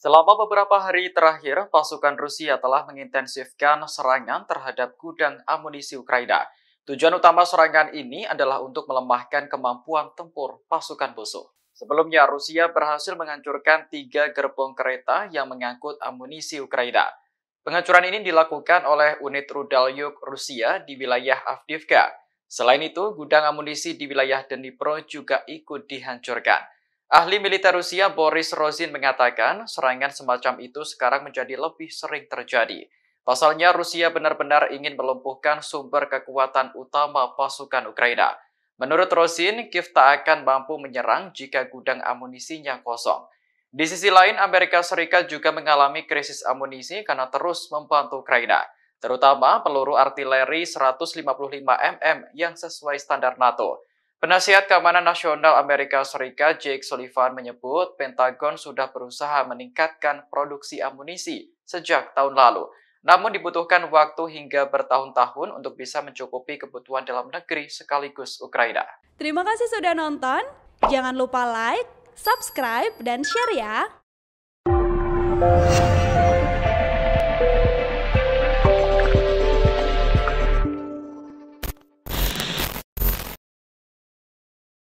Selama beberapa hari terakhir, pasukan Rusia telah mengintensifkan serangan terhadap gudang amunisi Ukraina. Tujuan utama serangan ini adalah untuk melemahkan kemampuan tempur pasukan musuh. Sebelumnya, Rusia berhasil menghancurkan tiga gerbong kereta yang mengangkut amunisi Ukraina. Penghancuran ini dilakukan oleh unit rudal Yuk Rusia di wilayah Avdiivka. Selain itu, gudang amunisi di wilayah Dnipro juga ikut dihancurkan. Ahli militer Rusia Boris Rozin mengatakan serangan semacam itu sekarang menjadi lebih sering terjadi. Pasalnya Rusia benar-benar ingin melumpuhkan sumber kekuatan utama pasukan Ukraina. Menurut Rosin, Kiev tak akan mampu menyerang jika gudang amunisinya kosong. Di sisi lain, Amerika Serikat juga mengalami krisis amunisi karena terus membantu Ukraina, terutama peluru artileri 155 mm yang sesuai standar NATO. Penasihat Keamanan Nasional Amerika Serikat Jake Sullivan menyebut Pentagon sudah berusaha meningkatkan produksi amunisi sejak tahun lalu. Namun dibutuhkan waktu hingga bertahun-tahun untuk bisa mencukupi kebutuhan dalam negeri sekaligus Ukraina. Terima kasih sudah nonton. Jangan lupa like, subscribe, dan share ya.